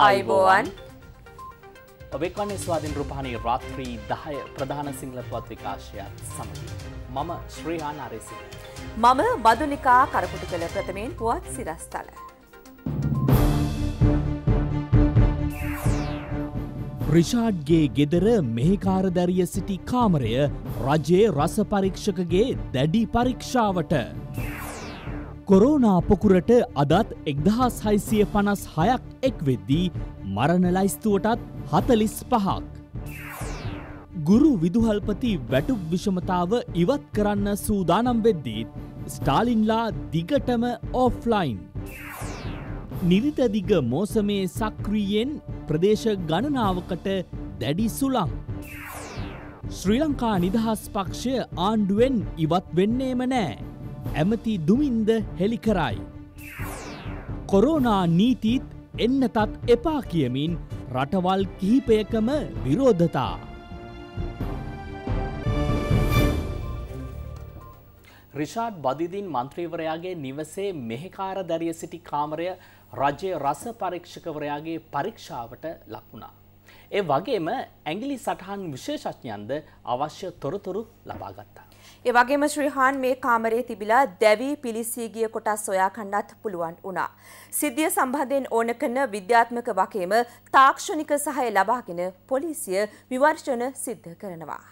අයිබෝවන් ඔබෙක්වන්නේ ස්වාධීන් රුපාණී රාත්‍රී දහය ප්‍රධාන සිංහල පත්‍රිකාශයත් සමඟ. මම ශ්‍රීහාන් අරෙසි. මම මදුලිකා කරකුටු කළ ප්‍රථමයෙන් පුවත් සිරස්ථල. රිෂාඩ්ගේ ගෙදර මෙහිකාරදරිය සිටි කාමරය රජයේ රස පරීක්ෂකගේ දැඩි පරීක්ෂාවට. කොරෝනා පොකුරට අදත් එක්දහස් හයිසිය පනස් හයක් එක් වෙද්දී මරණ ලයිස්තුවටත් හතලිස් පහක්. ගුරු විදුහල්පති වැටුප් විෂමතාව ඉවත් කරන්න සූදානම් වෙද්දීත් ස්ටාලින්ලා දිගටම ඕෆ්ලයින්. නිරිතදිග මෝසමේ සක්‍රියෙන් ප්‍රදේශ ගණනාවකට දැඩි සුළං. ශ්‍රී ලංකා නිදහස් පක්ෂය ආණ්ඩුවෙන් ඉවත් වෙන්නේම නෑ. ඇමති දුමින්ද හෙළිකරයි. කොරෝනා නීතිත් එන්නතත් එපා කියමින් රටවල් කිහිපයකම විරෝධතා. රිෂාඩ් බදිදින් මන්ත්‍රීවරයාගේ නිවසේ මෙහෙකාර දැරිය සිටි කාමරය රජය රස පරීක්ෂකවරයාගේ පරීක්ෂාවට ලක්වුණා. ඒ වගේම ඇගිලි සටහන් විශේෂඥන්ද අවශ්‍ය තොරතුරු ලබාගත්තා. ඒ වගේම ශ්‍රීහාන් මේ කාමරේ තිබිලා දැවි පිලිසී ගිය කොටස් සොයා ගන්නත් පුළුවන් වුණා. සිද්ධිය සම්බන්ධයෙන් ඕන කරන විද්‍යාත්මක වගේම තාක්ෂණික සහාය ලබාගෙන පොලිසිය විවර්ෂණ සිද්ධ කරනවා.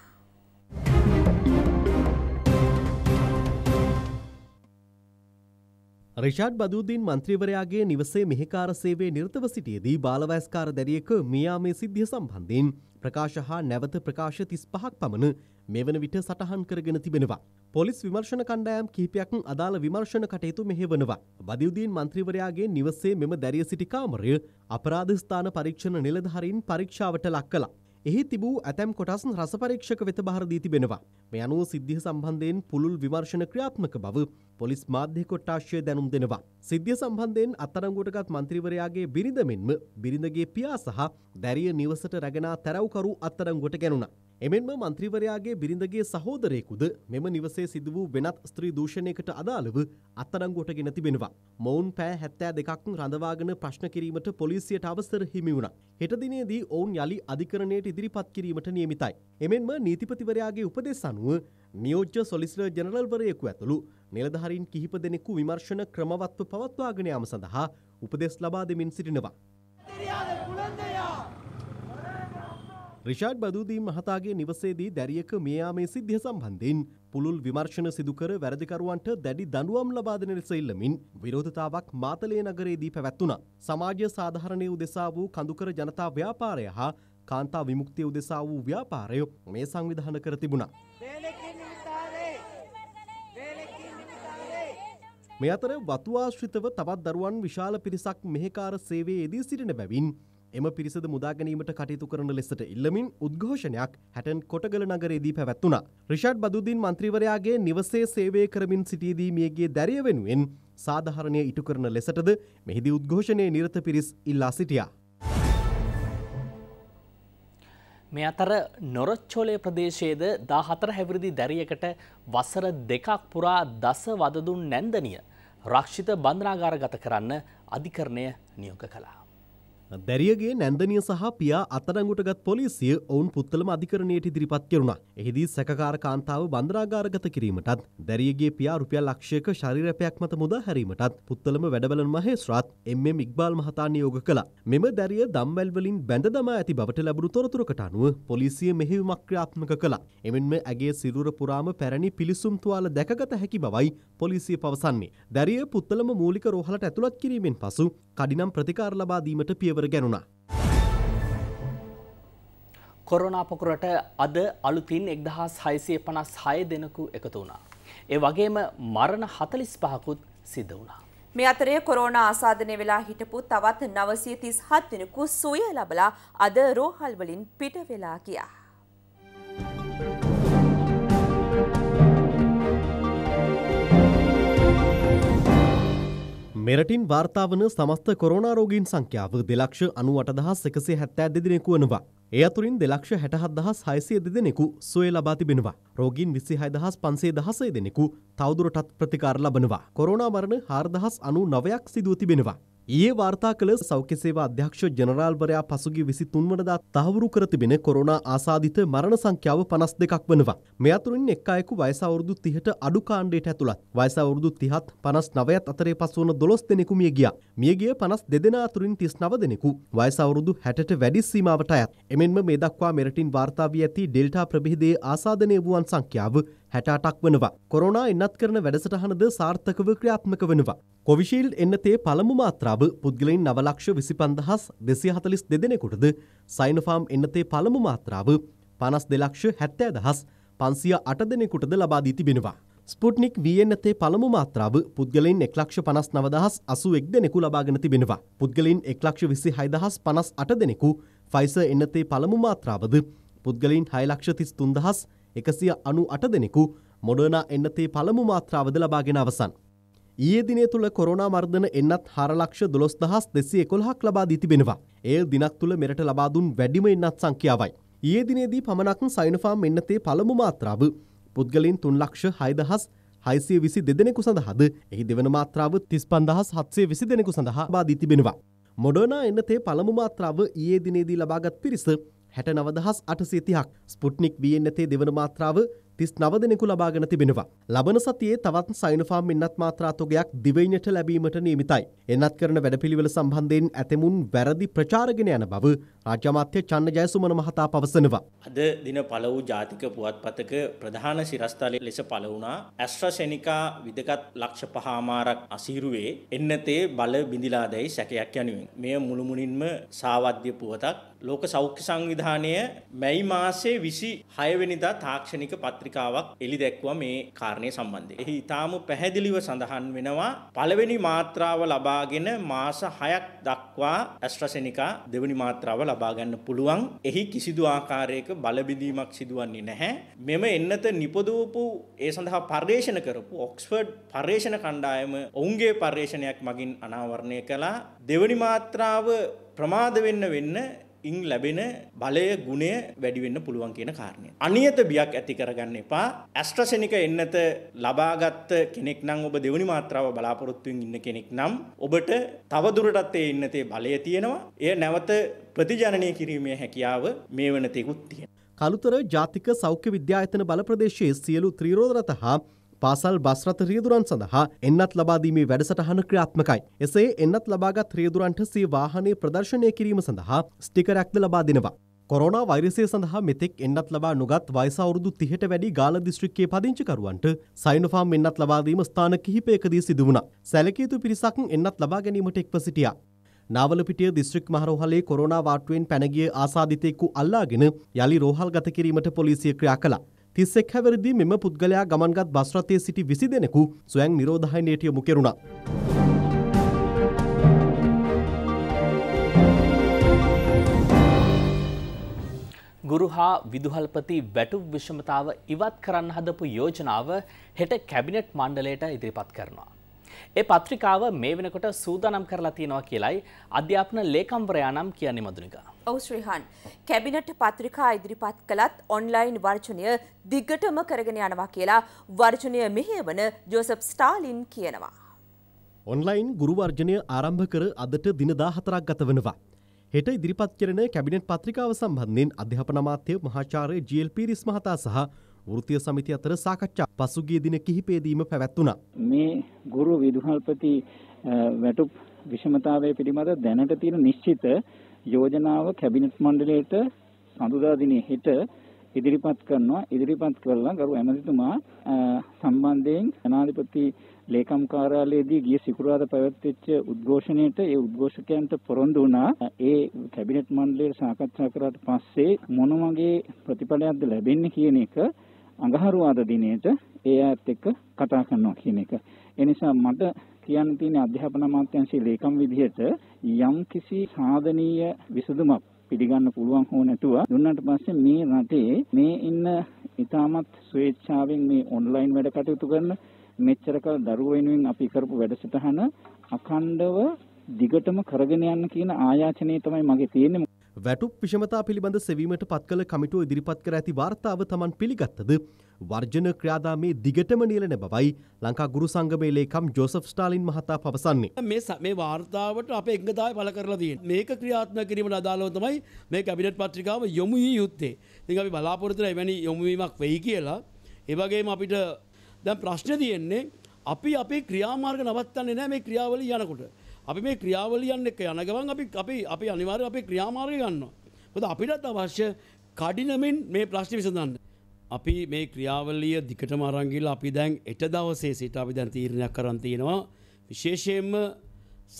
රිෂාඩ් බදූදීන් මන්ත්‍රීවරයාගේ නිවසේ මෙහිකාර සේවේ නිර්තව සිටියදී බාලවයස්කාර දැරියක මියාමේ සිද්ධිය සම්බන්ධයෙන් ප්‍රකාශ හා නැවත ප්‍රකාශ තිස් පහක් පමණ මෙවන විට සටහන් කරගෙන තිබෙනවා. පොලිස් විමර්ශණ කණ්ඩායම් කිහිපයක් අදාළ විමර්ශණ කටයුතු මෙහෙවනවා. බදයුදීන් මන්ත්‍රීවරයාගේ නිවසේ මෙම දැරිය සිටි කාමරය අපරාධ ස්ථාන පරීක්ෂණ නිලධාරීන් පරීක්ෂාවට ලක් කළා. එහි තිබූ ඇතැම් කොටස්න් රසපරීක්ෂක වෙත භාරදී තිබෙනවා. මේ අනුව සිද්ධිය සම්බන්ධයෙන් පුළුල් විමර්ශන ක්‍රියාත්මක බව පොලිස් මාධ්‍ය කොට්ටාශය දැනුම් දෙනවා. සිද්ධිය සම්බන්ධයෙන් අත්තරංගුවටගත් මන්ත්‍රීවරයාගේ බිරිඳ මෙන්ම බිරිඳගේ පියා සහ දැරිය නිවසට රැගෙනා තැරවකරු අත්තරංගුවට ගැනුණා. එමෙන්ම මන්ත්‍රීවරයාගේ බිරිඳගේ සහෝදරයෙකුද මෙම නිවසේ සිදු වූ වෙනත් ස්ත්‍රී දූෂණයකට අදාළව අත්අඩංගුවට ගෙන තිබෙනවා. මොවුන් පෑ හැත්තෑ දෙකක් රඳවාගෙන ප්‍රශ්න කිරීමට පොලිසියට අවසර හිමි වුණා. හෙට දිනේදී ඔවුන් යළි අධිකරණයට ඉදිරිපත් කිරීමට නියමිතයි. එමෙන්ම නීතිපතිවරයාගේ උපදෙස් අනුව නියෝජ්‍ය සොලිස්ටර් ජනරල්වරයෙකු ඇතුළු නිලධාරීන් කිහිප දෙනෙකු විමර්ශන ක්‍රමවත්ව පවත්වාගෙන යාම සඳහා උපදෙස් ලබා දෙමින් සිටිනවා. රිෂාඩ් බදූදී මහතාගේ නිවසේදී දැරියක මියයාමේ සිද්ධිය සම්බන්ධයෙන් පුළුල් විමර්ශන සිදුකර වැරදිකරුවන්ට දැඩි දඩුවම් ලබා දෙන ලෙස ඉල්ලමින් විරෝධතාවක් මාතලේ නගරයේදී පැවැත්වුණා. සමාජය සාධාරණය උදෙසා වූ කඳුකර ජනතා ව්‍යාපාරය හා කාන්තා විමුක්තිය උදෙසා වූ ව්‍යාපාරය මේ සංවිධාන කර තිබුණා. මේ අතර වතුආශ්‍රිතව තවත් දරුවන් විශාල පිරිසක් මෙහෙකාර සේවයේ යෙදී සිටින බැවින් එම පිරිසද මුදා ගැනීමට කටයුතු කරන ලෙසට ඉල්ලමින් උද්ඝෝෂණයක් හැටන් කොටගල නගරයේදී පැවැත්වුණා. රිෂාඩ් බදුදීන් මන්ත්‍රීවරයාගේ නිවසේ සේවය කරමින් සිටියේදී මියගේ දැරිය වෙනුවෙන් සාධාරණය ඉටු කරන ලෙසටද මෙහිදී උද්ඝෝෂණයේ නිරත පිරිස් ඉල්ලා සිටියා. මේ අතර නොරොච්චෝලය ප්‍රදේශයේද දා හතර හැවිරිදි දැරියකට වසර දෙකක් පුරා දස වදදුන් නැන්දනිය රක්ෂිත බන්ධනාගාර ගත කරන්න අධිකරණය නියෝග කලා. දැරියගේ නැන්දනිය සහ පියා අතරංගුටගත් පොලිසිය ඔවුන් පුත්තලම අධිකරණයට ඉදිරිපත් කෙරුණා. එහිදී සැකකාර කාන්තාව බන්ධනාගාරගත කිරීමටත් දැරියගේ පියා රුපියල් ලක්ෂයක ශරීරපයක් මත මුදා හැරීමටත් පුත්තලම වැඩවලන මහේස්ත්‍රාත් එම්.එම්. ඉක්බාල් මහතා නියෝග කළා. මෙම දැරිය දම්වැල් වලින් බැඳ දමා ඇති බවට ලැබුණු තොරතුරකට අනුව පොලිසිය මෙහෙයුමක් ක්‍රියාත්මක කළා. එමෙන්ම ඇගේ සිරුර පුරාම පැරණි පිලිසුම් තුවාල දැකගත හැකි බවයි පොලිසිය පවසන්නේ. දැරිය පුත්තලම මූලික රෝහලට ඇතුළත් කිරීමෙන් පසු කඩිනම් ප්‍රතිකාර ලබා දීමට පියවර කෑමවර ගැනුණා. කොරනාපොකුරට අද අලුතින් එක්දහස් හයිසිය පනස් හය දෙනකු එකතු වුණා. ඒ වගේම මරණ හතලිස් පහකුත් සිද්ධ වුණා. මේ අතරය කොරෝණ ආසාධනය වෙලා හිටපු තවත් නවසය තිස් හත් දෙනෙකු සුවය ලබලා අද රෝහල්වලින් පිට වෙලා කියා. මෙරටින් වාර්තාාවන සමස්ත කොරෝනාරෝගීන් සංඛ්‍යාව දෙලක්ෂ අනුවට දහස් එකසේ හැත්තෑ දෙදිනෙකු වනවා. ඒ අතුරින් දෙලක්ෂ හැටහත් දහස් හයිසය දෙදෙනෙකු සොය ලබා තිබෙනවා. රෝගීන් විසි හයදහස් පන්සේ දහසේ දෙනෙකු තවදුරටත් ප්‍රතිකාර ලබනවා. කොරෝනා මරණ හාර්දහස් අනු නවයක් සිදුව තිබෙනවා. ඊයේ වාර්තා කළ සෞඛ්‍ය සේවා අධ්‍යක්ෂ ජනරාල්වරයා පසුගිය 23 වනදා තහවුරු කර තිබෙන කොරෝනා ආසාදිත මරණ සංඛ්‍යාව 52ක් වනවා. මේ අතුරින් එක් අයෙකු වයස අවුරුදු 30ට අඩු කාණ්ඩයට ඇතුළත්. වයස අවුරුදු 30ත් 59ත් අතරේ පසුවන 12 දෙනෙකු මිය ගියා. මිය ගිය 52 දෙනා අතුරින් 39 දෙනෙකු වයස අවුරුදු 60ට වැඩි සීමාවට අයත්. එමෙන්ම මේ දක්වා මෙරටින් වාර්තා වී ඇති ඩෙල්ටා ප්‍රභේදයේ ආසාදනය වූවන් සංඛ්‍යාව හැටාටක් වනවා. කොරෝනා එන්නත් කරන වැඩසටහනද සාර්ථකව ක්‍රියාත්මක වෙනවා. කොවිශීල් එන්නතේ පළමු මාත්‍රාව පුද්ගලයින් නවලක්ෂ විසි පන්දහස් දෙසි හතලිස් දෙදෙනෙකුටද සයිනෆාම් එන්නතේ පළමු මාත්‍රාව පනස් දෙලක්ෂ හැත්තෑ දහස් පන්සිය අට දෙනෙකුටද ලබාදී තිබෙනවා. ස්පුට්නික් වන්නතේ පළමු මාත්‍රාව පුද්ගලින් එක්ලක්ෂ පනස් නවදහස් අසු එක් දෙනෙකු ලබාගෙන තිබෙනවා. පුද්ගලින් එක්ලක්ෂ විසි හයිදහස් පනස් අට දෙනෙකු ෆයිස එන්නතේ පළමු මාත්‍රාවද පුද්ගලින් හයලක්ෂ තිස් තුන්දහස් එකසිය අනු අට දෙනෙකු මොඩනා එන්නතේ පළමු මාත්‍රාවද ලබාගෙන අවසන්. ඒ දිනේ තුළ කොරනා මර්ධන එන්නත් හරලක්ෂ දොස් දහස් දෙසේ කොල්හක් ලබා දී තිබෙනවා. ඒ දිනක් තුළ මෙරට ලබාදුන් වැඩිම එන්නත් සංඛ්‍යාවයි. ඒ දිනේදී පමණක් සයිනෆාම් එන්නතේ පළමු මාත්‍රාව පුද්ගලින් තුන් ලක්ෂ හයදහස් හයිසිය විසි දෙදෙනෙකු සඳහද එහි දෙවන මාත්‍රාව තිස් පන්දහස් හත්සේ විසි දෙනෙකු සඳහා බාදී තිබෙනවා. මොඩනා එන්නතේ පළමු මාත්‍රාව ඒ දිනේදී ලබාගත් පිරිස හැට නවදහස් අටසිතිහක් ස්පුට්නික් වියෙන් ඇතේ දෙවන මාත්‍රාව තිස් නවදෙනෙකු ලබාගෙන තිබෙනවා. ලබන සතියේ තවත් සයිනෆාම් එන්නත් මාත්‍රාතොගයක් දිවයිනට ලැබීමට නියමිතයි. එන්නත් කරන වැඩපිළිවෙල සම්බන්ධයෙන් ඇතමුන් වැරදි ප්‍රචාරගෙන යන බව රාජ්‍යමාත්‍ය චන්න ජයසුමන මහතා පවසනවා. අද දින පළ වූ ජාතික පුවත්පතක ප්‍රධාන සිරස්තලය ලෙස පළ වුණා ඇස්ට්‍රසෙනිකා විදගත් ලක්ෂ පහමාරක් අසීරුවේ එන්නතේ බල බිඳිලා දැයි සැකයක් යනුවෙන්. මෙය මුළුමුණින්ම සාවද්‍ය පුවතක් ලෝක සෞඛ්‍ය සංවිධානය මැයි මාසේ විසි හයවෙනිදා තාක්ෂණික පත්‍රික මාතෘකාවක් එලි දැක්වා මේ කාරණය සම්බන්ධය. එහි ඉතාම පැහැදිලිව සඳහන් වෙනවා පළවෙනි මාත්‍රාව ලබාගෙන මාස හයක් දක්වා ඇස්ට්‍රසෙනිකා දෙවනි මාත්‍රාව ලබාගන්න පුළුවන්. එහි කිසිදු ආකාරයක බලබිඳීමක් සිදුවන්නේ නැහැ. මෙම එන්නත නිපදවපු ඒ සඳහා පර්යේෂණ කරපු ඔක්ස්ෆර්ඩ් පර්යේෂණ කණ්ඩායම ඔවුන්ගේ පර්යේෂණයක් මගින් අනාවරණය කළා. දෙවනි මාත්‍රාව ප්‍රමාද වෙන්න වෙන්න ඉන් ලැබෙන බලය ගුණය වැඩිවෙන්න පුළුවන් කියන කාරණය. අනියත බියක් ඇති කරගන්න එපා ඇස්ට්‍රසනික එන්නත ලබාගත්ත කෙනෙක් නම් ඔබ දෙවනි මාත්‍රාව බලාපොරොත්තුවෙන් ඉන්න කෙනෙක් නම් ඔබට තවදුරටත් ඒ ඉන්නතේ බලය තියෙනවා එය නැවත ප්‍රතිජනනය කිරීමේ හැකියාව මේ වනතෙකුත් තියෙන. කළුතර ජාතික සෞඛ්‍ය විද්‍යායතන බල ප්‍රදේශයේ සියලු ත්‍රීරෝධරත හා පාසල් බස් රථ රියදුරන් සඳහා එන්නත් ලබා දීමේ වැඩසටහන ක්‍රියාත්මකයි. එසේ එන්නත් ලබාගත් රියදුරන්ට සිය වාහනය ප්‍රදර්ශනය කිරීම සඳහා ස්ටිකරක්ද ලබා දෙනවා. කොරෝනා වෛරසය සඳහා මෙතෙක් එන්නත් ලබා නොගත් වයස අවුරුදු 30ට වැඩි ගාල දිස්ත්‍රික්කයේ පදිංචිකරුවන්ට සයිනෝෆාම් එන්නත් ලබා දීම ස්ථාන කිහිපයකදී සිදු වුණා. සැලකිය යුතු පිරිසක් එන්නත් ලබා ගැනීමට එක්ව සිටියා. නාවලපිටිය දිස්ත්‍රික් මහරෝහලේ කොරෝනා වාට්ටුවෙන් පැනගිය ආසාදිතයෙකු අල්ලාගෙන යලි රෝහල් ගත කිරීමට පොලිසිය ක්‍රියා කළා. තිස්සෙක් හැවරදී මෙම පුද්ගලයා ගමන්ගත් බස්රතයේ සිටි විසි දෙනෙකු සොයන් නිරෝධහයිනයට යොමු කෙරුණා. ගුරු හා විදුහල්පති වැටුප් විෂමතාව ඉවත් කරන්න හදපු යෝජනාව හෙට කැබිනට් මණ්ඩලයට ඉදිරිපත් කරනවා. ඒ පත්‍රිකාව මේ වෙනකොට සූදානම් කරලා තියෙනවා කියලයි අධ්‍යාපන ලේකම්වරයා නම් කියන්නේ මදුනිකා. ඔව් ශ්‍රීහන්. කැබිනට් පත්‍රිකා ඉදිරිපත් කළත් ඔන්ලයින් වර්ජනය දිග්ගටම කරගෙන යනවා කියලා වර්ජනය මෙහෙයවන ජෝසප් ස්ටාලින් කියනවා. ඔන්ලයින් ගුරුවර්ජනය ආරම්භ කර අදට දින 14ක් ගත වෙනවා. හෙට ඉදිරිපත් කරන කැබිනට් පත්‍රිකාව සම්බන්ධයෙන් අධ්‍යාපන අමාත්‍ය මහාචාර්ය ජී.එල්.පී. රිස් මහතා සහ වෘත්තීය සමිතිය අතර සාකච්ඡා පසුගිය දින කිහිපයේදීම පැවැත්වුණා. මේ ගුරු විදුහල්පති වැටුප් විෂමතාවය පිළිබඳ දැනට තියෙන නිශ්චිත යෝජනාව කැබිනට් මණ්ඩලයට සඳුදා දිනේ හෙට ඉදිරිපත් කරනවා ඉදිරිපත් කරලා ගරු ඇමතිතුමා සම්බන්ධයෙන් ජනාධිපති ලේකම් කාර්යාලයේදී ගිය සිකුරාදා පැවැත්වෙච්ච උද්ඝෝෂණයට ඒ උද්ඝෝෂකයන්ට පොරොන්දු වුණා. ඒ කැබිනට් මණ්ඩලයේ සාකච්ඡා කරාට පස්සේ මොන වගේ ප්‍රතිඵලයක්ද ලැබෙන්නේ කියන එක අඟහරුවාද දිනේට ඒ අයත් එක්ක කතා කරනවා කියන එක. ඒ නිසා මට කියන්න තියෙන අධ්‍යාපන අමාත්‍යාංශයේ ලේකම් විදිහට යම් කිසි සාධනීය විසඳුමක් පිළිගන්න පුළුවන් හෝ නැතුව දුන්නාට පස්සේ මේ රටේ මේ ඉන්න ඉතාමත් ස්වේච්ඡාවෙන් මේ ඔන්ලයින් වැඩ කටයුතු කරන මෙච්චර කල් දරුවෝ වෙනුවෙන් අපි කරපු වැඩසටහන අඛණ්ඩව දිගටම කරගෙන යන්න කියන ආයාචනය තමයි මගේ තියෙන්නේ වැටුප් විෂමතා පිළිබඳ සෙවීමට පත්කළ කමිටුව ඉදිරිපත් කර ඇති වාර්තාව තමන් පිළිගත්තද වර්ජන ක්‍රියාදාමේ දිගටම නියලන බවයි ලංකා ගුරු සංගමේ ලේකම් ජෝසප් ස්ටාලින් මහතා පවසන්නේ. මේ මේ වාර්තාවට අපේ එංගතාවය පළ කරලා තියෙන. මේක ක්‍රියාත්මක කිරීමට අදාළව තමයි මේ කැබිනට් පත්‍රිකාව යොමු විය යුත්තේ. ඉතින් අපි බලාපොරොත්තු වෙන එවැනි යොමුවීමක් වෙයි කියලා. ඒ වගේම අපිට දැන් ප්‍රශ්නේ තියෙන්නේ අපි අපේ ක්‍රියාමාර්ග නවත්තන්නේ නැහැ මේ ක්‍රියාවලිය යනකොට. අපි මේ ක්‍රියාවලියන් එක්ක යන ගමන් අපි අපි අපි අනිවාර්යයෙන් අපේ ක්‍රියාමාර්ගය ගන්නවා. මොකද අපිටත් අවශ්‍ය කඩිනමින් මේ ප්‍රශ්නේ විසඳන්න. අපි මේ ක්‍රියාවලිය දිගටම අරන් ගිහලා අපි දැන් එට දවසේ සිට අපි දැන් තීරණයක් කරන් තියෙනවා විශේෂයෙන්ම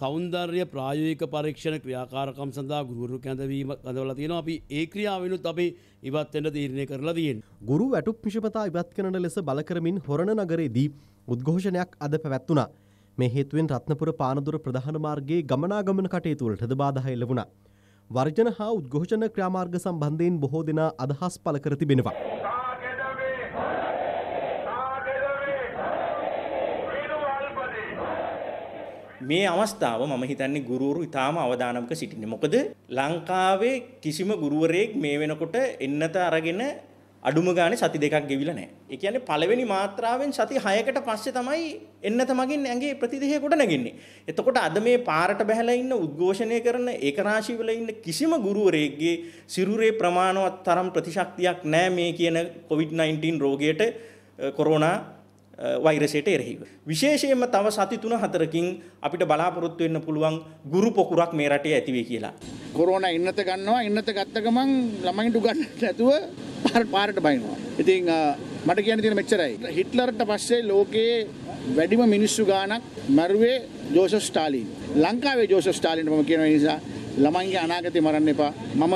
සෞන්දර්ය ප්‍රායෝගික පරීක්ෂණ ක්‍රියාකාරකම් සඳහා ගුරු කැඳවීම කඳවලා තියෙනවා. අපි ඒ ක්‍රියාවෙනුත් අපි ඉවත් වෙන්න තීරණය කරලා තියෙනවා. ගුරු වැටුප් විෂපතා ඉවත් කරන ලෙස බලකරමින් හොරණ නගරයේදී උද්ඝෝෂණයක් අද පැවැත්වුණා. මේ හේතුවෙන් රත්නපුර පානදුර ප්‍රධාන මාර්ගයේ ගමනාගමන කටයුතු වලටද බාධා එල්ල වුණා. වර්ජන හා උද්ඝෝෂණ ක්‍රියාමාර්ග සම්බන්ධයෙන් බොහෝ දෙනා අදහස් පළ කර තිබෙනවා. මේ අවස්ථාව මම හිතන්නේ ගුරුවරු ඉතාම අවධානමක සිටින්නේ. මොකද ලංකාවේ කිසිම ගුරුවරයෙක් මේ වෙනකොට එන්නත අරගෙන අඩුම ගානේ සති දෙකක් ගෙවිලා නැහැ. ඒ කියන්නේ පළවෙනි මාත්‍රාවෙන් සති 6කට පස්සේ තමයි එන්නත මගින් ඇඟේ ප්‍රතිදේහය ගොඩ නැගින්නේ. එතකොට අද මේ පාරට බහැලා ඉන්න උද්ඝෝෂණය කරන ඒකරාශී වල ඉන්න කිසිම ගුරුවරයෙක්ගේ සිරුරේ ප්‍රමාණවත් තරම් ප්‍රතිශක්තියක් නැහැ මේ කියන COVID-19 රෝගයට කොරෝනා වෛරසයට එරෙහිව. විශේෂයෙන්ම තව සති 3-4කින් අපිට බලාපොරොත්තු වෙන්න පුළුවන් ගුරු පොකුරක් මේ රටේ ඇති වෙයි කියලා. කොරෝනා ඉන්නත ගන්නවා ඉන්නත ගත්ත ගමන් ළමයින්ට උගන්නන්න නැතුව පාර පාරට බයිනවා. ඉතින් මට කියන්න තියෙන මෙච්චරයි. හිට්ලර්ට පස්සේ ලෝකයේ වැඩිම මිනිස්සු ගාණක් මැරුවේ ජෝසෆ් ස්ටාලින්. ලංකාවේ ජෝසෆ් ස්ටාලින්ට මම කියන නිසා ළමයින්ගේ අනාගතේ මරන්න එපා. මම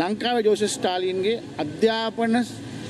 ලංකාවේ ජෝසෆ් ස්ටාලින්ගේ අධ්‍යාපන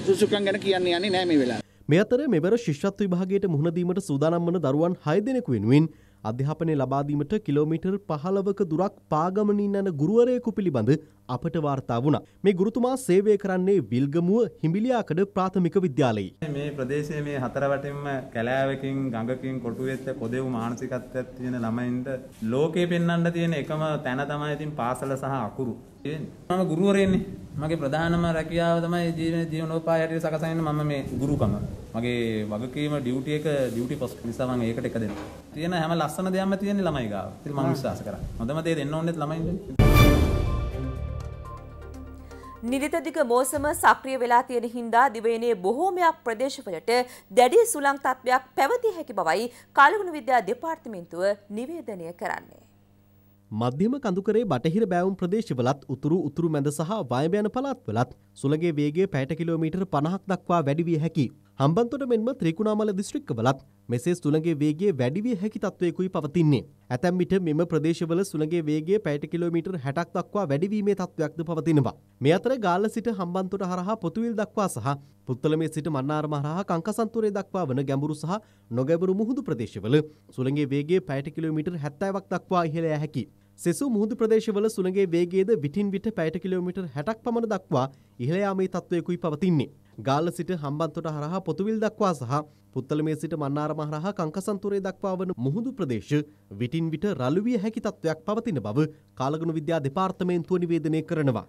සුසුකම් ගැන කියන්න යන්නේ නෑ මේ වෙලාවේ. මේ අතර මෙවර ශිෂ්‍යත්ව විභාගයට මුහුණ දීමට සූදානම් වන දරුවන් 6 දෙනෙකු වෙනුවෙන් අධ්‍යාපනය ලබාදීමට කිලෝමීටර් පහලවක දුරක් පාගමනින් යන ගුරුවරයෙකු පිළිබඳ අපට වාර්තා වුණා. මේ ගුරුතුමා සේවය කරන්නේ විල්ගමුව හිඹිලියාකඩ ප්‍රාථමික විද්‍යාලයේ. මේ ප්‍රදේශයේ මේ හතරවටින්ම කැලෑවකින් ගඟකින් කොටු වෙච්ච පොදෙව් මානසිකත්වයක් තියෙන ළමයින්ට ලෝකේ පෙන්වන්න තියෙන එකම තැන තමයි ඉතින් පාසල සහ අකුරු. මම ගුරුවරයන්නේ මගේ ප්‍රධානම රැකියාව තමයි ජීවන ජීවනෝපාය හැටියට සකසන්නේ මම මේ ගුරුකම. මගේ වගකීම ඩියුටි එක ඩියුටි පොස්ට් නිසා මම ඒකට එක දෙනවා. තියෙන හැම ලස්සන දෙයක්ම තියෙන්නේ ළමයි ගාව. ඉතින් මම විශ්වාස කරන්නේ. හොඳම දේ දෙන්න ඕනේ ළමයින්ට. නිරිතදිග මෝසම සක්‍රිය වෙලා තියෙන හින්දා දිවයිනේ බොහෝමයක් ප්‍රදේශවලට දැඩි සුළං තත්ත්වයක් පැවතිය හැකි බවයි කාලගුණ විද්‍යා දෙපාර්තමේන්තුව නිවේදනය කරන්නේ. මධ්‍යම කඳුකරේ බටහිර බෑවුම් ප්‍රදේශවලත් උතුරු උතුරු මැද සහ වයඹයන පළාත්වලත් සුළඟේ වේගය පැයට කිලෝමීටර් 50ක් දක්වා වැඩි විය හැකි. හම්බන්තොට මෙන්ම ත්‍රිකුණාමල දිස්ත්‍රික්කවලත් මෙසේ සුළඟේ වේගය වැඩි විය හැකි තත්වයකුයි පවතින්නේ. ඇතැම් විට මෙම ප්‍රදේශවල සුළඟේ වේගය පැයට කිලෝමීටර් 60ක් දක්වා වැඩිවීමේ තත්වයක්ද පවතිනවා. මේ අතර ගාල්ල සිට හම්බන්තොට හරහා පොතුවිල් දක්වා සහ පුත්තලමේ සිට මන්නාරම හරහා කංකසන්තුරේ දක්වා වන ගැඹුරු සහ නොගැඹුරු මුහුදු ප්‍රදේශවල සුළඟේ වේගය පැයට කිලෝමීටර් 70ක් දක්වා ඉහළ ය හැකි. සෙසු මුහුදු ප්‍රදේශවල සුළඟේ වේගයේද විටින් විට පැයට කිලෝමීටර් 60ක් පමණ දක්වා ඉහළ යාමේ තත්වයකුයි පවතින්නේ. ගාල්ල සිට හම්බන්තොට හරහා පොතුවිල් දක්වා සහ පුත්තලමේ සිට මන්නාරම හරහා කංකසන්තුරේ දක්වා වන මුහුදු ප්‍රදේශ විටින් විට රළු විය හැකි තත්ත්වයක් පවතින බව කාලගුණ විද්‍යා දෙපාර්තමේන්තුව නිවේදනය කරනවා.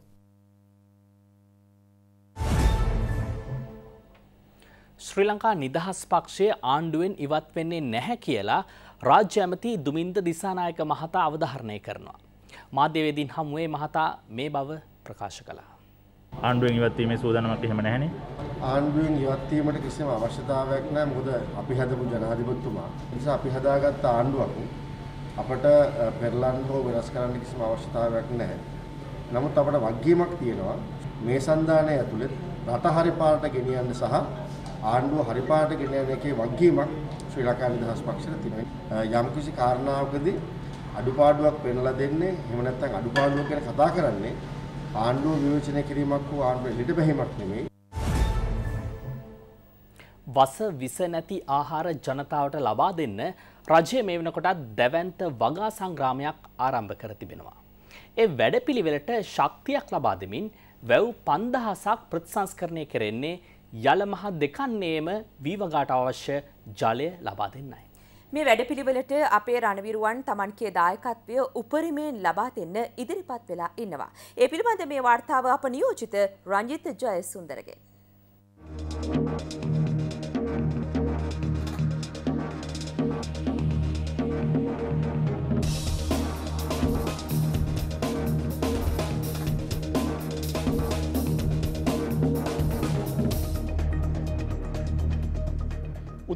ශ්‍රී ලංකා නිදහස් පක්ෂය ආණ්ඩුවෙන් ඉවත් වෙන්නේ නැහැ කියලා රාජ්‍ය ඇමති දුමින්ද දිසානායක මහතා අවධාරණය කරනවා. මාධ්‍යවේදීන් හමුවේ මහතා මේ බව ප්‍රකාශ කළා. ආණ්ඩුවෙන් ඉවත්වීමේ සූදානමක් එහෙම නැහැනේ. ආණ්ඩුවෙන් ඉවත්වීමට කිසිම අවශ්‍යතාවයක් නැහැ. මොකද අපි හැදපු ජනාධිපතිතුමා. නිසා අපි හදාගත්ත ආණ්ඩුවක් අපට පෙරලන්න හෝ වෙනස් කරන්න කිසිම අවශ්‍යතාවයක් නැහැ. නමුත් අපට වගකීමක් තියෙනවා මේ සංධානය ඇතුළේ රට හරි පාරට ගෙනියන්න සහ ආණ්ඩුව හරි පාරට ගෙනියන එකේ වගකීමක් ශ්‍රී ලංකා නිදහස් පක්ෂයට තියෙනවා. යම්කිසි කාරණාවකදී අඩුපාඩුවක් පෙන්ලා දෙන්නේ එහෙම නැත්නම් අඩුපාඩුවක් ගැන කතා කරන්නේ ආණ්ඩුව විවචනය කිරීමක් හෝ ආණ්ඩුවේ ලිඩබැහිමක් නෙමෙයි. වස විස නැති ආහාර ජනතාවට ලබා දෙන්න රජය මේ වෙනකොටත් දැවැන්ත වගා සංග්‍රාමයක් ආරම්භ කර තිබෙනවා. ඒ වැඩපිළිවෙලට ශක්තියක් ලබා දෙමින් වැව් පන්දහසක් ප්‍රතිසංස්කරණය කරෙන්නේ යළමහා දෙකන්නේම වීවගාට අවශ්‍ය ජලය ලබා දෙන්නයි. මේ වැඩපිළිවෙලට අපේ රණවිරුවන් තමන්ගේ දායකත්වය උපරිමයෙන් ලබා දෙන්න ඉදිරිපත් වෙලා ඉන්නවා. ඒ පිළිබඳ මේ වාර්තාව අප නියෝජිත රංජිත ජයසුන්දරගෙන්. Thank you.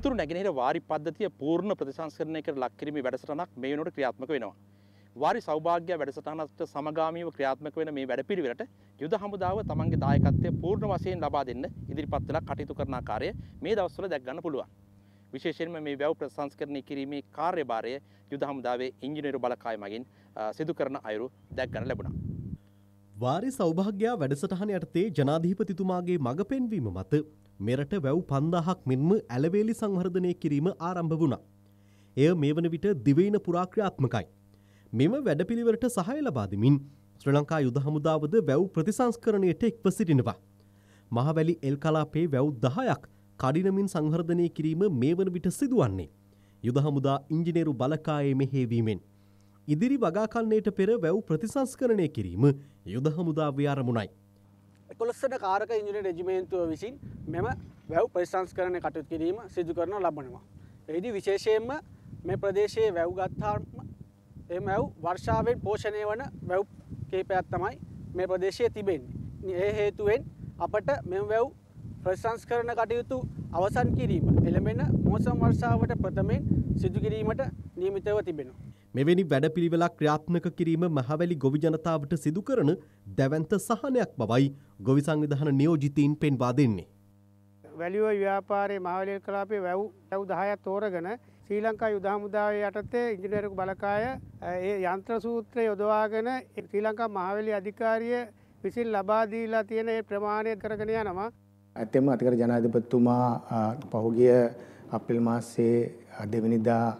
උතුරු නැගෙනහිර වාරි පද්ධතිය පූර්ණ ප්‍රතිසංස්කරණයකට ලක් කිරීමේ වැඩසටහනක් මේ වෙනකොට ක්‍රියාත්මක වෙනවා. වාරි සෞභාග්‍ය වැඩසටහනට සමගාමීව ක්‍රියාත්මක වෙන මේ වැඩපිළිවෙලට යුද හමුදාව තමන්ගේ දායකත්වය පූර්ණ වශයෙන් ලබා දෙන්න ඉදිරිපත් වෙලා කටයුතු කරන ආකාරය මේ දවස්වල දැක් ගන්න පුළුවන්. විශේෂයෙන්ම මේ වැව් ප්‍රතිසංස්කරණය කිරීමේ කාර්යභාරය යුද හමුදාවේ ඉංජිනේරු බලකාය මගින් සිදු කරන අයුරු දැක් ගන්න ලැබුණා. වාරි සෞභාග්‍ය වැඩසටහන යටතේ ජනාධිපතිතුමාගේ මඟ පෙන්වීම මත මෙරට වැව් පන්දාහක් මෙන්ම ඇලවේලි සංවර්ධනය කිරීම ආරම්භ වුණා. එය මේ වන විට දිවයින පුරාක්‍රියාත්මකයි. මෙම වැඩපිළිවෙලට සහය ලබාදමින් ශ්‍ර ලංකා යුද හමුදාවද වැව් ප්‍රතිසංස්කරණයට එක්ව සිටිනවා. මහවැලි එල් කලාපේ වැව් දහයක් කඩිනමින් සංහර්ධනය කිරීම මේ වන විට සිදුවන්නේ. යුද හමුදා ඉංජිනේරු බලකායේ මෙහේවීමෙන්. ඉදිරි වගාකන්නේට පෙර වැව් ප්‍රතිසංස්කරණය කිරීම යුද හමුදා ව්‍යාරමුණයි. එකොළොස්සට කාරක ඉංජින රජිමේන්තුව විසින් මෙම වැව් ප්‍රසංස් කරන කටයුතු කිරීම සිදු කරන ලබනවා. එහිදි විශේෂයෙන්ම මේ ප්‍රදේශයේ වැව් ගත්තාම එම වැව් වර්ෂාවෙන් පෝෂණය වන වැව් කේපයක් තමයි මේ ප්‍රදේශයේ තිබෙන්නේ. ඒ හේතුවෙන් අපට මෙම වැව් ප්‍රසංස් කරන කටයුතු අවසන් කිරීම එළඹෙන මෝසම් වර්ෂාවට ප්‍රථමයෙන් සිදු කිරීමට නියමිතව තිබෙනවා. මෙවැනි වැඩපිළිවෙලක් ක්‍රියාත්මක කිරීම මහවැලි ගොවි ජනතාවට සිදු කරන දැවැන්ත සහනයක් බවයි ගොවි සංවිධාන නියෝජිතීන් පෙන්වා දෙන්නේ. වැලිව ව්‍යාපාරයේ මහවැලි කලාපයේ වැව් වැව් 10ක් තෝරගෙන ශ්‍රී ලංකා යුද හමුදාවේ යටතේ ඉංජිනේරු බලකාය ඒ යන්ත්‍ර සූත්‍රය යොදවාගෙන ශ්‍රී ලංකා මහවැලි අධිකාරිය විසින් ලබා දීලා තියෙන ඒ ප්‍රමාණය කරගෙන යනවා. ඇත්තෙම අතිකර ජනාධිපතිතුමා පහුගිය අප්‍රේල් මාසයේ දෙවනිදා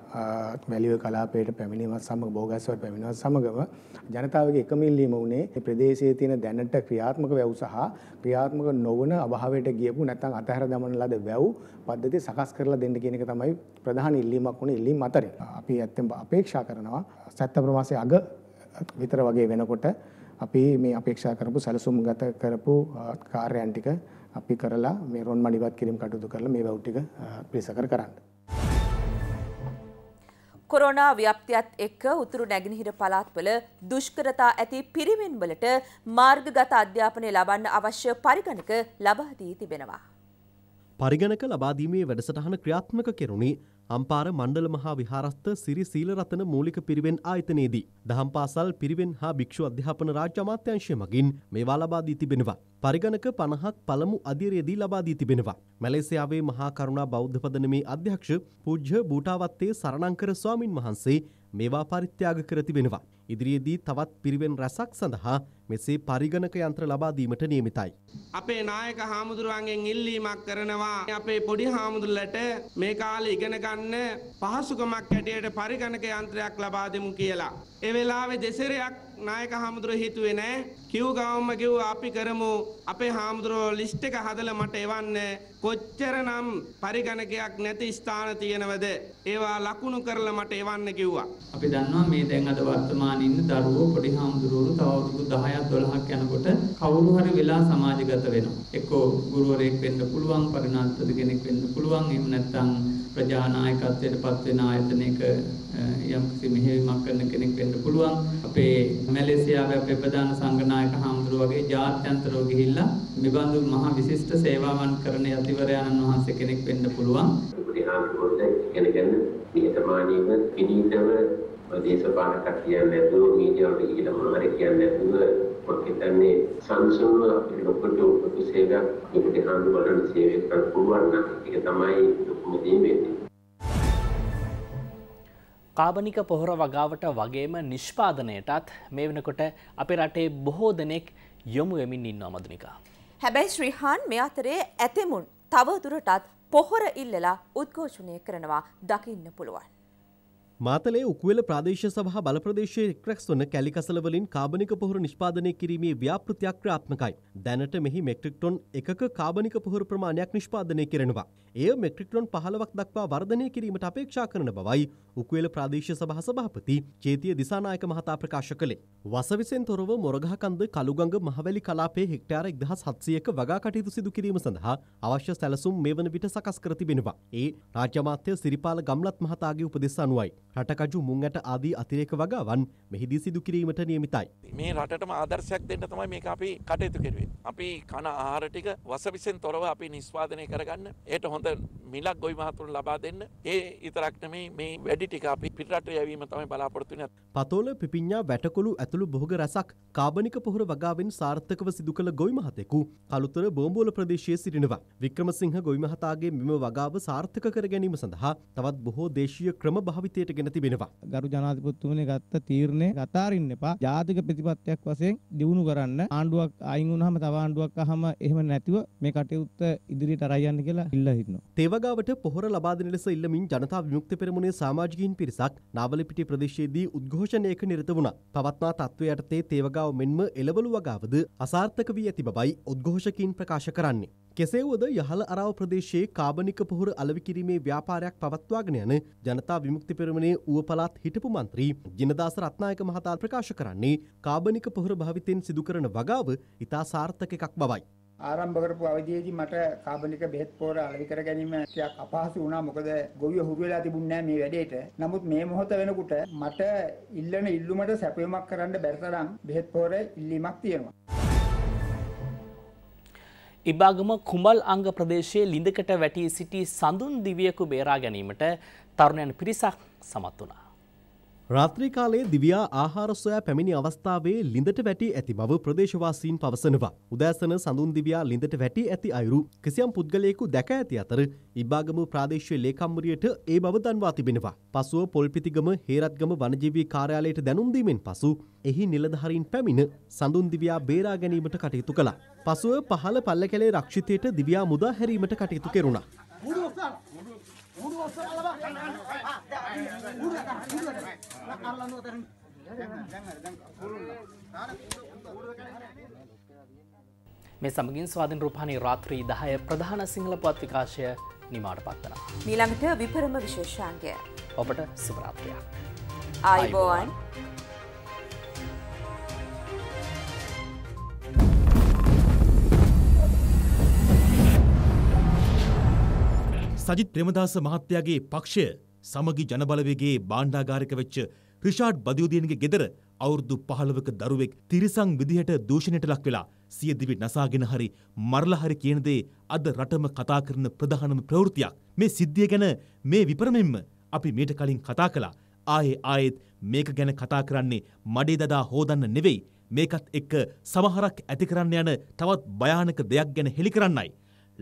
මැලිව කලාපයට පැමිණීමත් සමඟ බෝගස්වට පැමිණවත් සමඟම ජනතාවගේ එකමිල්ලීම වුණේ ප්‍රදේශයේ තියෙන දැනට ක්‍රියාත්මක වැව් සහ ක්‍රියාත්මක නොවන අභාවයට ගියපු නැත්නම් අතහැර දමන ලද වැව් පද්ධතිය සකස් කරලා දෙන්න කියන එක තමයි ප්‍රධාන ඉල්ලීමක් වුණේ ඉල්ලීම් අතරේ. අපි ඇත්තෙන් අපේක්ෂා කරනවා සත්‍ය ප්‍රමාසයේ අග විතර වගේ වෙනකොට අපි මේ අපේක්ෂා කරපු සැලසුම් ගත කරපු කාර්යයන් ටික අපි කරලා මේ රොන් මඩිවත් කිරීම කටයුතු කරලා මේ වැව් ටික පිරිසකර කරන්න. කොරෝනා ව්‍යප්තියත් එක්ක උතුරු නැගෙනහිර පළාත්වල දුෂ්කරතා ඇති පිරිවෙන්වලට මාර්ගගත අධ්‍යාපනය ලබන්න අවශ්‍ය පරිගණක ලබා දී තිබෙනවා. පරිගණක ලබාදීමේ වැඩසටහන ක්‍රියාත්මක කෙරුණි අම්පාර මණ්ඩල මහා විහාරස්ථ සිරි සීලරතන මූලික පිරිවෙන් ආයතනයේදී දහම් පාසල් පිරිවෙන් හා භික්ෂු අධ්‍යාපන රාජ්‍ය අමාත්‍යාංශය මගින් මේවා ලබා දී තිබෙනවා. පරිගණක 50ක් පළමු අධීරයේදී ලබා දී තිබෙනවා. මැලේසියාවේ මහා කරුණා බෞද්ධ පදනමේ අධ්‍යක්ෂ පූජ්‍ය බූටාවත්තේ සරණංකර ස්වාමින් වහන්සේ මේවා පරිත්‍යාග කර තිබෙනවා. ඉදිරියේදී තවත් පිරිවෙන් රැසක් සඳහා මෙසේ පරිගණක යන්ත්‍ර ලබා දීමට නියමිතයි. අපේ නායක හාමුදුරුවන්ගෙන් ඉල්ලීමක් කරනවා අපේ පොඩි හාමුදුරුලට මේ කාලේ ඉගෙන ගන්න පහසුකමක් ඇටියට පරිගණක යන්ත්‍රයක් ලබා දෙමු කියලා. ඒ වෙලාවේ දෙසරයක් නායක හාමුදුරුවෝ හිතුවේ නෑ කිව් ගවම්ම කිව්ව අපි කරමු අපේ හාමුදුරුවෝ ලිස්ට් එක හදලා මට එවන්න කොච්චරනම් පරිගණකයක් නැති ස්ථාන තියෙනවද ඒවා ලකුණු කරලා මට එවන්න කිව්වා අපි දන්නවා මේ දැන් අද වර්තමානයේ ඉන්න දරුවෝ පොඩි හාමුදුරුවෝ තව 10ක් 12ක් යනකොට කවුරු හරි වෙලා සමාජගත වෙනවා එක්කෝ ගුරුවරයෙක් වෙන්න පුළුවන් පරිණාමපති කෙනෙක් වෙන්න පුළුවන් එහෙම නැත්නම් ප්‍රජානායකත්වයට පත්වෙන ආයතනයක යම්කිසි මෙහෙයුමක් කරන කෙනෙක් වෙන්න පුළුවන්. අපේ මැලේසියාවේ අපේ ප්‍රධාන සංඝනායක හාමුදුරුවෝ වගේ ජාත්‍යන්තරව ගිහිල්ලා මෙබඳු මහ විශිෂ්ට සේවාවන් කරන යතිවරයාණන් වහන්සේ කෙනෙක් වෙන්න පුළුවන්. බුදුහාමුදුරුවෝ ඉගෙනගෙන නිහතමානීව පිළිඳව දේශපාලන කතියක් නැතුව මීඩියාවට ගිහිල්ලා මොනවාරි කියන්නේ නැතුව මම හිතන්නේ සංසුන්ව අපේ ලොකුට උපතු සේවයක් අපිට හාමි බලන සේවයක් කරන්න පුළුවන් නම් ඒක තමයි ලොකුම දේ වෙන්නේ. කාබනික පොහොර වගාවට වගේම නිෂ්පාදනයටත් මේ වෙනකොට අපේ රටේ බොහෝ දෙනෙක් යොමු වෙමින් ඉන්නවා මදුනිකා. හැබැයි ශ්‍රීහාන් මේ අතරේ ඇතෙමුන් තව දුරටත් පොහොර ඉල්ලලා උද්ඝෝෂණය කරනවා දකින්න පුළුවන්. මාතලේ උකුවල ප්‍රදේශ සහ බල ප්‍රදේශයේ එක්රැස් වන කැලිකසලවලින් කාබනික පොහොර නිෂ්පාදනය කිරීමේ ව්‍යාපෘති ක්‍රියාත්මකයි. දැනට මෙහි මෙට්‍රික් ටොන් එකක කාබනික පොහොර ප්‍රමාණයක් නිෂ්පාදනය කරනවා. එය මෙට්‍රික් ටොන් 15ක් දක්වා වර්ධනය කිරීමට අපේක්ෂා කරන බවයි උකුවල ප්‍රදේශ සභා සභාපති චේතිය දිසානායක මහතා ප්‍රකාශ කළේ. වසවිසෙන් තොරව මොරගහකන්ද කළුගඟ මහවැලි කලාපයේ හෙක්ටාර 1700ක වගා කටයුතු සිදු කිරීම සඳහා අවශ්‍ය සැලසුම් මේ වන විට සකස් කර තිබෙනවා. ඒ රාජ්‍ය අමාත්‍ය සිරිපාල ගම්ලත් මහතාගේ උපදෙස් අනුවයි. රටකජු මුං ඇට ආදී අතිරේක වගාවන් මෙහිදී සිදු කිරීමට නියමිතයි. මේ රටටම ආදර්ශයක් දෙන්න තමයි මේක අපි කටයුතු කරුවේ. අපි කන ආහාර ටික වසවිසෙන් තොරව අපි නිස්පාදනය කරගන්න. ඒට හොඳ මිලක් ගොවි මහතුන් ලබා දෙන්න. ඒ විතරක් නෙමෙයි මේ වැඩි ටික අපි පිටරට යවීම තමයි බලාපොරොත්තු වෙන්නේ. පතෝල පිපිඤ්ඤා වැටකොළු ඇතුළු බොහෝග රසක් කාබනික පොහොර වගාවෙන් සාර්ථකව සිදු කළ ගොවි මහතෙකු කලුතර බෝම්බෝල ප්‍රදේශයේ සිටිනවා. වික්‍රමසිංහ ගොවි මහතාගේ මෙම වගාව සාර්ථක කර ගැනීම සඳහා තවත් බොහෝ දේශීය ක්‍රම භාවිතයට කරගෙන තිබෙනවා. ගරු ජනාධිපතිතුමනි ගත්ත තීරණය කතාරින්න එපා. ජාතික ප්‍රතිපත්තියක් වශයෙන් දියුණු කරන්න ආණ්ඩුවක් අයින් වුණාම තව ආණ්ඩුවක් අහම එහෙම නැතිව මේ කටයුත්ත ඉදිරියට අරයි යන්න කියලා ඉල්ලා හිටිනවා. තේවගාවට පොහොර ලබා දෙන ලෙස ඉල්ලමින් ජනතා විමුක්ති පෙරමුණේ සමාජිකයින් පිරිසක් නාවලපිටිය ප්‍රදේශයේදී උද්ඝෝෂණයක නිරත වුණා. පවත්නා තත්ත්වය යටතේ තේවගාව මෙන්ම එළවලු වගාවද අසාර්ථක වී ඇති බවයි උද්ඝෝෂකයින් ප්‍රකාශ කරන්නේ. කෙසේ වුවද යහල අරාව ප්‍රදේශයේ කාබනික පොහොර අලෙවි කිරීමේ ව්‍යාපාරයක් පවත්වාගෙන යන ජනතා විමුක්ති පෙරමුණේ ඌව පළාත් හිටපු മന്ത്രി ජිනදාස රත්නායක මහතා ප්‍රකාශ කරන්නේ කාබනික පොහොර භාවිතෙන් සිදු කරන වගාව ඉතා සාර්ථක එකක් බවයි. ආරම්භ කරපු අවධියේදී මට කාබනික බෙහෙත් පොහොර අලෙවි කර ගැනීම ටිකක් අපහසු වුණා මොකද ගොවිය හුරු වෙලා තිබුණේ නැහැ මේ වැඩේට. නමුත් මේ මොහොත වෙනකොට මට ඉල්ලන ඉල්ලුමට සැපයුමක් කරන්න බැරි තරම් බෙහෙත් පොහොර ඉල්ලීමක් තියෙනවා. ඉබාගම කුමල් අංග ප්‍රදේශයේ ලිඳකට වැටී සිටි සඳුන් දිවියකු බේරා ගැනීමට තරුණයන් පිරිසක් සමත් වුණා. රාත්‍රී කාලයේ දිවියා ආහාර සොයා පැමිණි අවස්ථාවේ ලිඳට වැටි ඇති බව ප්‍රදේශවාසීන් පවසනවා. උදෑසන සඳුන් දිවියා ලිඳට වැටි ඇති අයුරු කිසියම් පුද්ගලයෙකු දැක ඇති අතර ඉබ්බාගම ප්‍රාදේශීය ලේකම්වරියට ඒ බව දන්වා තිබෙනවා. පසුව පොල්පිටිගම හේරත්ගම වනජීවී කාර්යාලයට දැනුම් දීමෙන් පසු එහි නිලධාරීන් පැමිණ සඳුන් දිවියා බේරා ගැනීමට කටයුතු කළා. පසුව පහළ පල්ලකැලේ රක්ෂිතයට දිවියා මුදා හැරීමට කටයුතු කෙරුණා. මේ සමගින් ස්වාධීන් රූපානී රාත්‍රී දහය ප්‍රධාන සිංහල පුවත් විකාශය නිමාට පත්වන. මීළඟට විපරම විශේෂාන්ගය. ඔබට සුභරාත්‍රයක්. ආයිබෝවන්. සජිත් ප්‍රමදාස මහත්තයාගේ පක්ෂය සමගි ජනබලවගේ බාණ්ඩාගාරික වෙච්ච රිෂාඩ් බදියුදියන්ගේ ගෙදර අවුරුදු පහළවක දරුවෙක් තිරිසං විදිහට දූෂණයට ලක් වෙලා සියදිවි නසාගෙන හරි මරලා හරි කියන දේ අද රටම කතා කරන ප්‍රධානම ප්‍රවෘත්තියක්. මේ සිද්ධිය ගැන මේ විපරමෙන්ම අපි මේට කලින් කතා කළා. ආයේ ආයෙත් මේක ගැන කතා කරන්නේ මඩේ දදා හෝදන්න නෙවෙයි. මේකත් එක්ක සමහරක් ඇති කරන්න යන තවත් භයානක දෙයක් ගැන හෙළි කරන්නයි.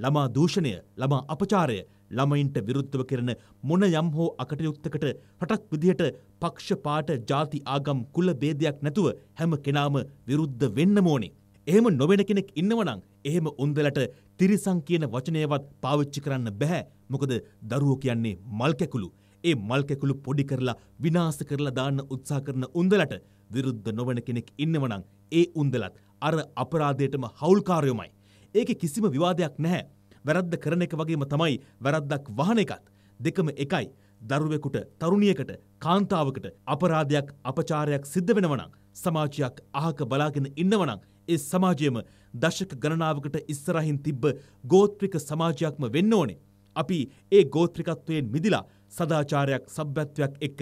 ළමා දූෂණය, ළමා අපචාරය, ළමයින්ට විරුද්ධව කරන මොන යම් හෝ අකටයුත්තකට රටක් විදිහට පක්ෂපාට ජාති ආගම් කුල බේදයක් නැතුව හැම කෙනාම විරුද්ධ වෙන්න ඕනේ. එහෙම නොවෙන කෙනෙක් ඉන්නවනම් එහෙම උන්දලට තිරිසං කියන වචනයවත් පාවිච්චි කරන්න බැහැ. මොකද දරුවෝ කියන්නේ මල් කැකුළු. ඒ මල් කැකුළු පොඩි කරලා විනාශ කරලා දාන්න උත්සාහ කරන උන්දලට විරුද්ධ නොවන කෙනෙක් ඉන්නවනම් ඒ උන්දලත් අර අපරාධයටම හවුල්කාරයොමයි. ඒකේ කිසිම විවාදයක් නැහැ. වැරද්ද කරන එක වගේම තමයි වැරද්දක් වහන එකත් දෙකම එකයි. දරුවෙකුට තරුණියකට කාන්තාවකට අපරාධයක් අපචාරයක් සිද්ධ වෙනවනම් සමාජයක් අහක බලාගෙන ඉන්නවනම් ඒ සමාජයම දශක ගණනාවකට ඉස්සරහින් තිබ්බ ගෝත්‍රික සමාජයක්ම වෙන්න ඕනේ. අපි ඒ ගෝත්‍රිකත්වයෙන් මිදිලා සදාචාරයක් සභ්‍යත්වයක් එක්ක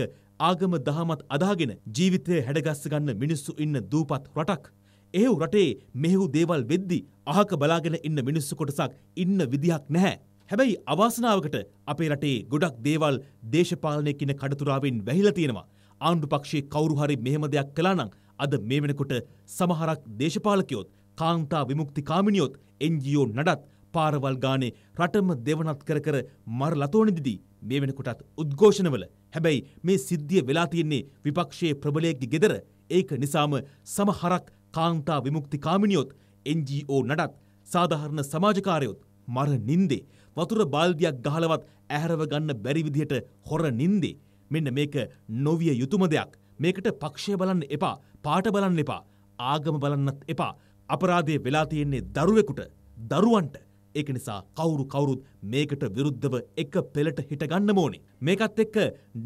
ආගම දහමත් අදාගෙන ජීවිතය හැඩගස්ස ගන්න මිනිස්සු ඉන්න දූපත් රටක් එහෙව් රටේ මෙහෙව් දේවල් වෙද්දි අහක බලාගෙන ඉන්න මිනිස්සු කොටසක් ඉන්න විදිහක් නැහැ. හැබැයි අවාසනාවකට අපේ රටේ ගොඩක් දේවල් දේශපාලනය කියන කඩතුරාවෙන් වැහිලා තියෙනවා. ආණ්ඩුපක්ෂයේ කවුරු හරි මෙහෙම දෙයක් කළා නම් අද මේ වෙනකොට සමහරක් දේශපාලකයොත් කාන්තා විමුක්ති කාමිනියොත් NGO නඩත් පාරවල් ගානේ රටම දෙවනත් කර කර මරලා තෝනිදිදී මේ වෙනකොටත් උද්ඝෝෂණවල හැබැයි මේ සිද්ධිය වෙලා තියෙන්නේ විපක්ෂයේ ප්‍රබලයෙක්ගේ ගෙදර ඒක නිසාම සමහරක් කාන්තා විමුක්ති කාමිනියොත් NGO නඩත් සාධාරණ සමාජකාරයොත් මර නින්දේ වතුර බාල්දියක් ගහලවත් ඇහැරව ගන්න බැරි විදිහට හොර නින්දේ මෙන්න මේක නොවිය යුතුම දෙයක් මේකට පක්ෂය බලන්න එපා පාට බලන්න එපා ආගම බලන්නත් එපා අපරාධය වෙලා තියෙන්නේ දරුවෙකුට දරුවන්ට ඒක නිසා කවුරු කවුරුත් මේකට විරුද්ධව එක පෙළට හිටගන්න ඕනේ. මේකත් එක්ක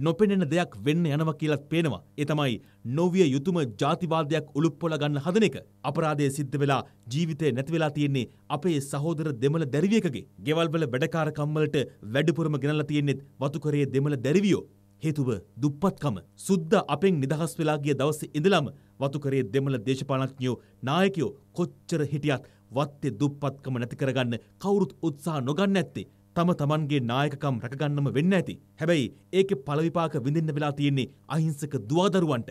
නොපෙනෙන දෙයක් වෙන්න යනවා කියලත් පේනවා. ඒ තමයි නොවිය යුතුම ජාතිවාදයක් උලුප්පොළ ගන්න හදන එක. අපරාධය සිද්ධ වෙලා ජීවිතේ නැති වෙලා තියෙන්නේ අපේ සහෝදර දෙමළ දැරිවියකගේ. ගෙවල්වල බඩකාරකම් වලට වැඩිපුරම ගෙනල්ලා තියෙන්නේ වතුකරයේ දෙමළ දැරිවියෝ. හේතුව දුප්පත්කම සුද්ද අපෙන් නිදහස් වෙලා ගිය දවසේ ඉඳලම වතුකරේ දෙමළ දේශපාලනඥයෝ නායකයෝ කොච්චර හිටියත් වත්තේ දුප්පත්කම නැති කරගන්න කවුරුත් උත්සාහ නොගන්න ඇත්තේ. තම තමන්ගේ නායකකම් රැකගන්නම වෙන්න ඇති. හැබැයි ඒකේ පළවිපාක විඳින්න වෙලා තියෙන්නේ අහිංසක දුවදරුවන්ට.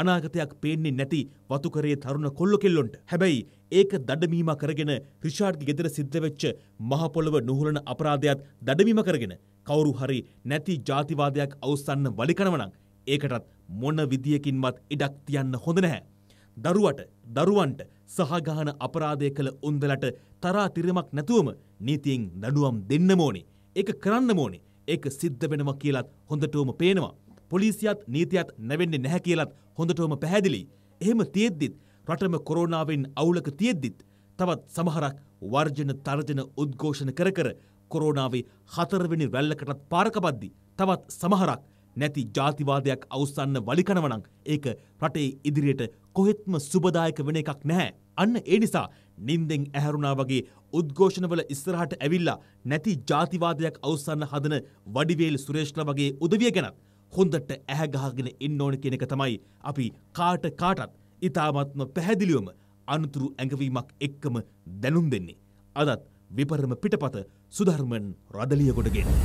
අනාගතයක් පේන්නේ නැති වතුකරේ තරුණ කොල්ලො කෙල්ලොන්ට. හැබැයි ඒක දඩමීම කරගෙන රිෂාඩ්ගේ ගෙදර සිද්ධ වෙච්ච මහ පොළව නුහුලන අපරාධයත් දඩමීම කරගෙන කවුරු හරි නැති ජාතිවාදයක් අවසන්න වලිකනවනම් ඒකටත් මොන විදියකින්වත් ඉඩක් තියන්න හොඳ නැහැ. දරුවට දරුවන්ට සහගාන අපරාධය කළ උන්දලට තරා තිරමක් නැතුවම නීතියෙන් දඩුවම් දෙන්නම ඕනේ. ඒක කරන්නම ඕනේ. ඒක සිද්ධ වෙනවා කියලත් හොඳටම පේනවා. පොලිසියත් නීතියත් නැවෙන්නේ නැහැ කියලත් හොඳටම පැහැදිලි. එහෙම තියෙද්දිත් රටම කොරෝනාවෙන් අවුලක තියෙද්දිත් තවත් සමහරක් වර්ජන තර්ජන උද්ඝෝෂණ කර කර කොරෝනාවේ හතරවෙනි රැල්ලකටත් පාරකපද්දි තවත් සමහරක් නැති ජාතිවාදයක් අවසන්න වලිකනවනං ඒක රටේ ඉදිරියට කොහෙත්ම සුබදායක වෙන එකක් නැහැ. අන්න ඒ නිසා නින්දෙන් ඇහැරුණා වගේ උද්ඝෝෂණවල ඉස්සරහට ඇවිල්ලා නැති ජාතිවාදයක් අවසන්න හදන වඩිවේල් සුරේෂ්ල වගේ උදවිය ගැනත් හොඳට ඇහැගහගෙන ඉන්න ඕන කියන එක තමයි අපි කාට කාටත් ඉතාමත්ම පැහැදිලිවම අනතුරු ඇඟවීමක් එක්කම දැනුම් දෙන්නේ. අදත් විපරම පිටපත සුධර්මන් රදලියකොටගෙන්.